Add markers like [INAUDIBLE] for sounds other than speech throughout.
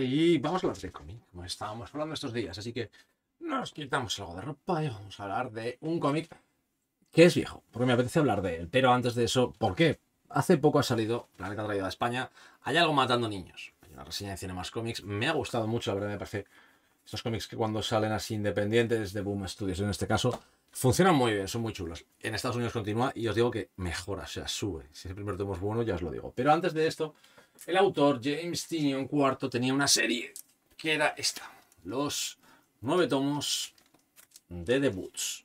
y vamos a hablar de cómic, como estábamos hablando estos días. Así que nos quitamos algo de ropa y vamos a hablar de un cómic que es viejo, porque me apetece hablar de él. Pero antes de eso, ¿por qué? Hace poco ha salido Planeta Traída a España, hay algo matando niños. Hay una reseña de Más Comics, me ha gustado mucho, la verdad me parece estos cómics que cuando salen así independientes de Boom Studios en este caso, funcionan muy bien, son muy chulos. En Estados Unidos continúa y os digo que mejora, o sea, sube. Si el primer tomo es bueno, ya os lo digo. Pero antes de esto, el autor James Tinion IV tenía una serie que era esta, los nueve tomos de The Boots,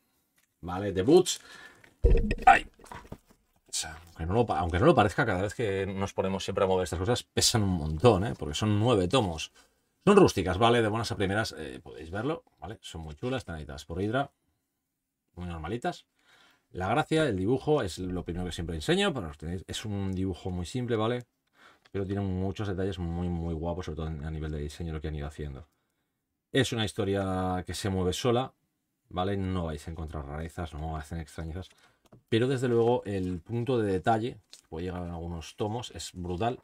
¿Vale? The Ay. O sea, aunque, no lo, parezca, cada vez que nos ponemos siempre a mover estas cosas, pesan un montón, ¿eh? Porque son nueve tomos. Son rústicas, ¿vale? De buenas a primeras eh, podéis verlo, ¿vale? Son muy chulas, están editadas por Hydra, muy normalitas. La gracia, del dibujo, es lo primero que siempre enseño, es un dibujo muy simple, ¿vale? pero tiene muchos detalles muy, muy guapos, sobre todo a nivel de diseño, lo que han ido haciendo. Es una historia que se mueve sola, ¿vale? No vais a encontrar rarezas, no hacen extrañezas, pero desde luego el punto de detalle, puede llegar a algunos tomos, es brutal,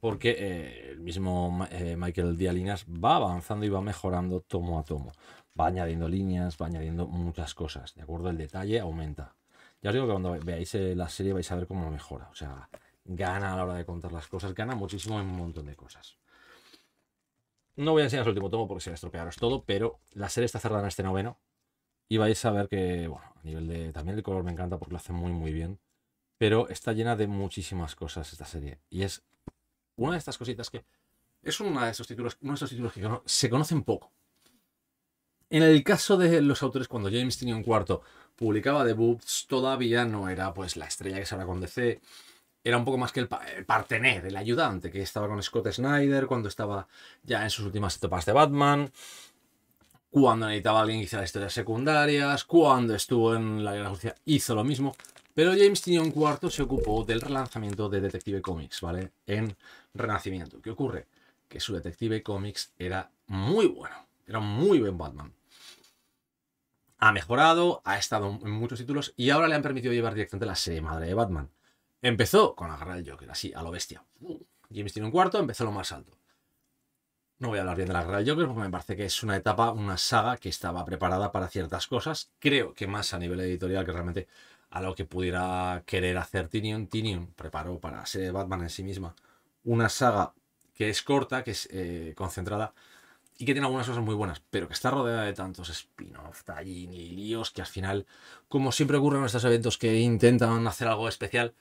porque eh, el mismo eh, Michael Dialinas va avanzando y va mejorando tomo a tomo. Va añadiendo líneas, va añadiendo muchas cosas, ¿de acuerdo? El detalle aumenta. Ya os digo que cuando veáis eh, la serie vais a ver cómo mejora, o sea, gana a la hora de contar las cosas, gana muchísimo en un montón de cosas. No voy a enseñar el último tomo porque se va a estropearos todo, pero la serie está cerrada en este noveno y vais a ver que, bueno, a nivel de... También el color me encanta porque lo hace muy, muy bien, pero está llena de muchísimas cosas esta serie. Y es una de estas cositas que... Es uno de esos títulos, uno de títulos que se conocen poco. En el caso de los autores, cuando James un IV publicaba The Books, todavía no era pues la estrella que se habla con DC era un poco más que el, partener, el ayudante, que estaba con Scott Snyder cuando estaba ya en sus últimas etapas de Batman, cuando necesitaba alguien que hiciera historias secundarias, cuando estuvo en la Guerra Justicia hizo lo mismo. Pero James Tynion IV se ocupó del relanzamiento de Detective Comics, ¿vale? En Renacimiento. ¿Qué ocurre? Que su Detective Comics era muy bueno, era muy buen Batman. Ha mejorado, ha estado en muchos títulos y ahora le han permitido llevar directamente la serie madre de Batman Empezó con agarrar el Joker, así, a lo bestia. James tiene un cuarto, empezó lo más alto. No voy a hablar bien de la guerra del Joker porque me parece que es una etapa, una saga que estaba preparada para ciertas cosas. Creo que más a nivel editorial que realmente a lo que pudiera querer hacer Tinion. Tinion preparó para ser Batman en sí misma una saga que es corta, que es eh, concentrada y que tiene algunas cosas muy buenas, pero que está rodeada de tantos spin offs tallín y líos que al final, como siempre ocurre en estos eventos que intentan hacer algo especial,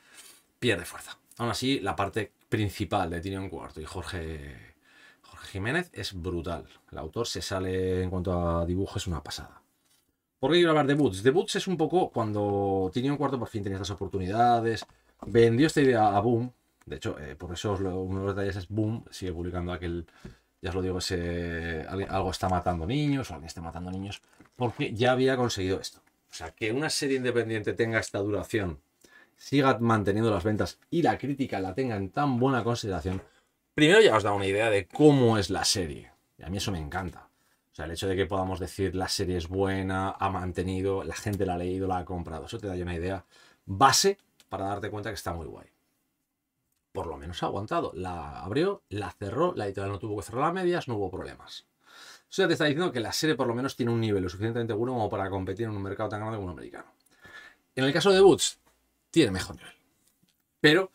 pierde fuerza. Aún así, la parte principal de un Cuarto y Jorge, Jiménez es brutal. El autor se sale en cuanto a dibujo, es una pasada. ¿Por qué quiero hablar de Boots? De Boots es un poco cuando un Cuarto por fin tenía estas oportunidades, vendió esta idea a Boom. De hecho, eh, por eso uno de los detalles es Boom, sigue publicando aquel ya os lo digo, algo está matando niños o alguien está matando niños, porque ya había conseguido esto. O sea, que una serie independiente tenga esta duración, siga manteniendo las ventas y la crítica la tenga en tan buena consideración, primero ya os da una idea de cómo es la serie. Y a mí eso me encanta. O sea, el hecho de que podamos decir la serie es buena, ha mantenido, la gente la ha leído, la ha comprado, eso te da ya una idea base para darte cuenta que está muy guay por lo menos ha aguantado. La abrió, la cerró, la editorial no tuvo que cerrar las medias, no hubo problemas. O sea, te está diciendo que la serie por lo menos tiene un nivel lo suficientemente bueno como para competir en un mercado tan grande como el americano. En el caso de Boots, tiene mejor nivel. Pero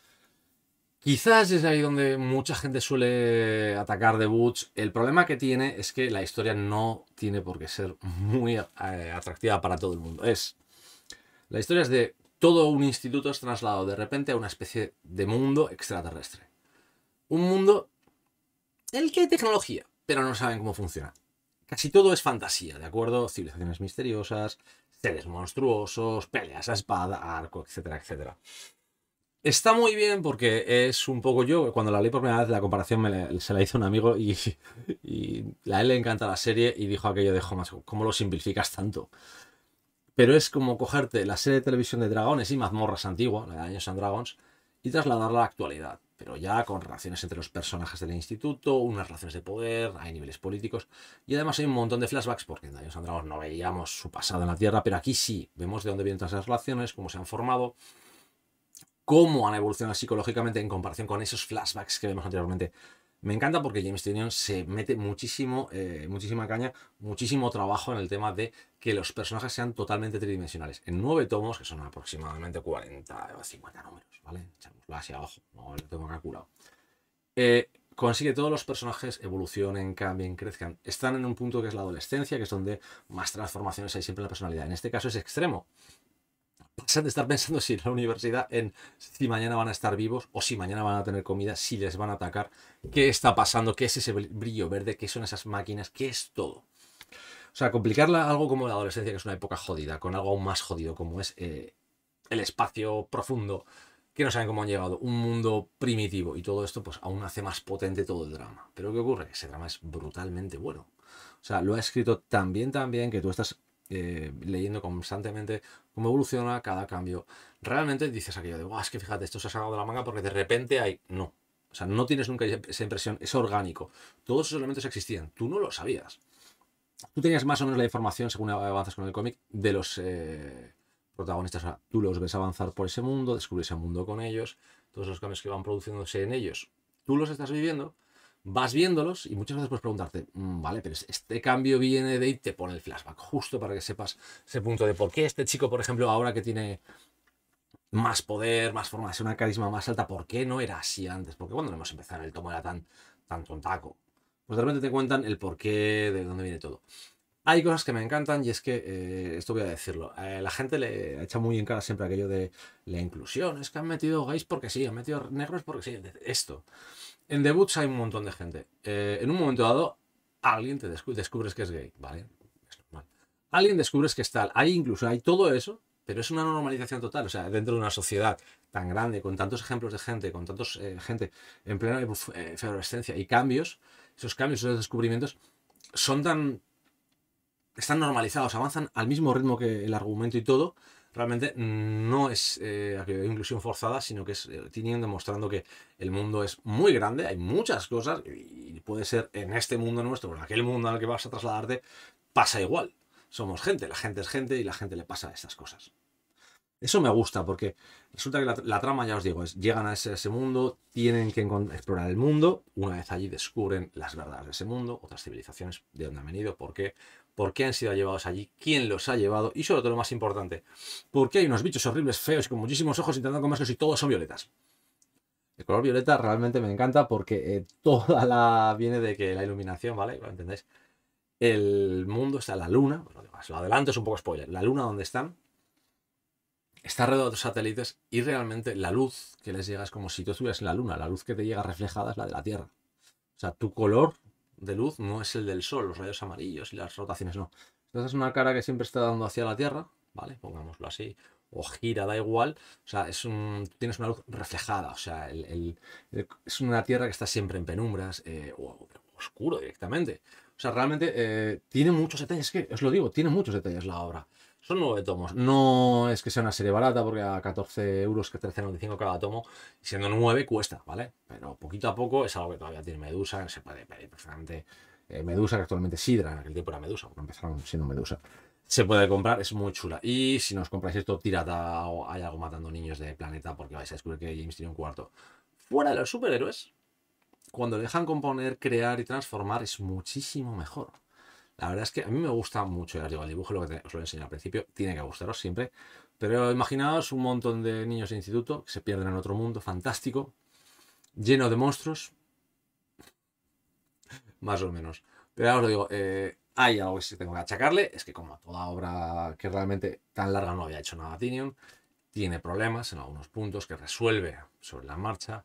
quizás es ahí donde mucha gente suele atacar de Butch. El problema que tiene es que la historia no tiene por qué ser muy eh, atractiva para todo el mundo. Es. La historia es de todo un instituto es trasladado de repente a una especie de mundo extraterrestre. Un mundo en el que hay tecnología, pero no saben cómo funciona. Casi todo es fantasía, ¿de acuerdo? Civilizaciones misteriosas, seres monstruosos, peleas a espada, arco, etcétera, etcétera. Está muy bien porque es un poco yo, cuando la leí por primera vez, la comparación me se la hizo un amigo y, a él le encanta la serie y dijo aquello de, más ¿cómo lo simplificas tanto? pero es como cogerte la serie de televisión de dragones y mazmorras antigua, la de Años and Dragons, y trasladarla a la actualidad, pero ya con relaciones entre los personajes del instituto, unas relaciones de poder, hay niveles políticos, y además hay un montón de flashbacks, porque en Daños and Dragons no veíamos su pasado en la Tierra, pero aquí sí, vemos de dónde vienen todas esas relaciones, cómo se han formado, cómo han evolucionado psicológicamente en comparación con esos flashbacks que vemos anteriormente me encanta porque James Tynion se mete muchísimo, eh, muchísima caña, muchísimo trabajo en el tema de que los personajes sean totalmente tridimensionales. En nueve tomos, que son aproximadamente 40 o 50 números, ¿vale? Echámoslo hacia abajo, no lo tengo calculado. Eh, consigue todos los personajes evolucionen, cambien, crezcan. Están en un punto que es la adolescencia, que es donde más transformaciones hay siempre en la personalidad. En este caso es extremo pasan de estar pensando si en la universidad, en si mañana van a estar vivos o si mañana van a tener comida, si les van a atacar, qué está pasando, qué es ese brillo verde, qué son esas máquinas, qué es todo. O sea, complicarla algo como la adolescencia, que es una época jodida, con algo aún más jodido, como es eh, el espacio profundo, que no saben cómo han llegado, un mundo primitivo, y todo esto pues aún hace más potente todo el drama. Pero ¿qué ocurre? Ese drama es brutalmente bueno. O sea, lo ha escrito tan bien, tan bien, que tú estás eh, leyendo constantemente cómo evoluciona cada cambio, realmente dices aquello de, es que fíjate, esto se ha sacado de la manga porque de repente hay... No. O sea, no tienes nunca esa impresión, es orgánico. Todos esos elementos existían, tú no lo sabías. Tú tenías más o menos la información, según avanzas con el cómic, de los eh, protagonistas. O sea, tú los ves avanzar por ese mundo, descubres ese mundo con ellos, todos los cambios que van produciéndose en ellos. Tú los estás viviendo, vas viéndolos y muchas veces puedes preguntarte, mm, vale, pero este cambio viene de ahí, te pone el flashback, justo para que sepas ese punto de por qué este chico, por ejemplo, ahora que tiene más poder, más forma de ser una carisma más alta, ¿por qué no era así antes? Porque cuando lo hemos empezado en el tomo era tan, tontaco. Pues de repente te cuentan el por qué, de dónde viene todo. Hay cosas que me encantan y es que, eh, esto voy a decirlo, eh, la gente le echa muy en cara siempre aquello de la inclusión, es que han metido gays porque sí, han metido negros porque sí, esto. En debuts hay un montón de gente. Eh, en un momento dado, alguien te descubres que es gay, ¿vale? Es normal. Alguien descubres que es tal. Hay incluso, hay todo eso, pero es una normalización total. O sea, dentro de una sociedad tan grande, con tantos ejemplos de gente, con tantos eh, gente en plena eh, efervescencia y cambios, esos cambios, esos descubrimientos, son tan... están normalizados, avanzan al mismo ritmo que el argumento y todo, realmente no es eh, inclusión forzada, sino que es eh, tienen demostrando que el mundo es muy grande, hay muchas cosas y puede ser en este mundo nuestro, en aquel mundo al que vas a trasladarte, pasa igual. Somos gente, la gente es gente y la gente le pasa estas cosas. Eso me gusta porque resulta que la, trama, ya os digo, es llegan a ese, ese, mundo, tienen que explorar el mundo, una vez allí descubren las verdades de ese mundo, otras civilizaciones, de dónde han venido, por qué, por qué han sido llevados allí, quién los ha llevado y sobre todo lo más importante, por qué hay unos bichos horribles, feos, con muchísimos ojos intentando comerlos y todos son violetas. El color violeta realmente me encanta porque eh, [LAUGHS] toda la viene de que la iluminación, ¿vale? ¿Lo entendéis? El mundo está la luna, lo adelanto es un poco spoiler, la luna donde están está alrededor de otros satélites y realmente la luz que les llega es como si tú estuvieras en la luna, la luz que te llega reflejada es la de la Tierra. O sea, tu color de luz no es el del sol, los rayos amarillos y las rotaciones no. Entonces es una cara que siempre está dando hacia la Tierra, ¿vale? Pongámoslo así. O gira, da igual. O sea, es un, tienes una luz reflejada. O sea, es una Tierra que está siempre en penumbras eh, o oscuro directamente. O sea, realmente eh, tiene muchos detalles. que os lo digo, tiene muchos detalles la obra. Son nueve tomos. No es que sea una serie barata, porque a 14 euros, que 13,95 cada tomo, siendo nueve cuesta, ¿vale? Pero poquito a poco es algo que todavía tiene Medusa, se puede pedir perfectamente. Eh, Medusa, que actualmente Sidra, en aquel tiempo era Medusa, porque empezaron siendo Medusa. Se puede comprar, es muy chula. Y si nos compráis esto, tirada o hay algo matando niños de planeta, porque vais a descubrir que James tiene un cuarto. Fuera de los superhéroes, cuando dejan componer, crear y transformar, es muchísimo mejor. La verdad es que a mí me gusta mucho, ya os digo, el dibujo, lo que os lo he enseñado al principio, tiene que gustaros siempre. Pero imaginaos un montón de niños de instituto que se pierden en otro mundo fantástico, lleno de monstruos, [LAUGHS] más o menos. Pero ahora os lo digo, eh, hay algo que sí tengo que achacarle, es que como toda obra que realmente tan larga no había hecho nada Tinion, tiene problemas en algunos puntos que resuelve sobre la marcha,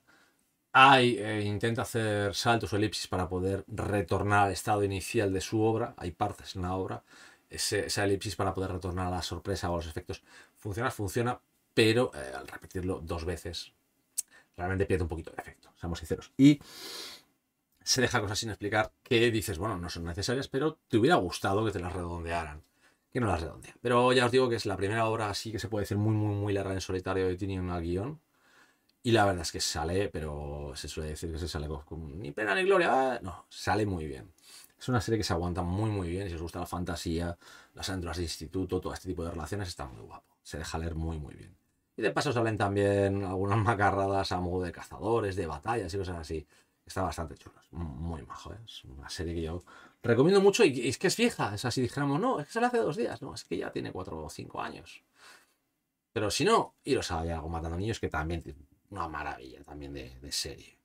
hay, eh, intenta hacer saltos o elipsis para poder retornar al estado inicial de su obra. Hay partes en la obra. esa elipsis para poder retornar a la sorpresa o a los efectos. Funciona, funciona, pero eh, al repetirlo dos veces, realmente pierde un poquito de efecto, seamos sinceros. Y se deja cosas sin explicar que dices, bueno, no son necesarias, pero te hubiera gustado que te las redondearan. Que no las redondean. Pero ya os digo que es la primera obra así que se puede decir muy, muy, muy larga en solitario y tiene un guión y la verdad es que sale, pero se suele decir que se sale con ni pena ni gloria. Ah, no, sale muy bien. Es una serie que se aguanta muy, muy bien. Si os gusta la fantasía, las aventuras de instituto, todo este tipo de relaciones, está muy guapo. Se deja leer muy, muy bien. Y de paso salen también algunas [LAUGHS] macarradas a modo de cazadores, de batallas y cosas así. Está bastante chulo. Muy majo, ¿eh? Es una serie que yo recomiendo mucho y es que es vieja. es así dijéramos, no, es que sale hace dos días. No, es que ya tiene cuatro o cinco años. Pero si no, y iros a algo matando niños que también una maravilla también de, de serie.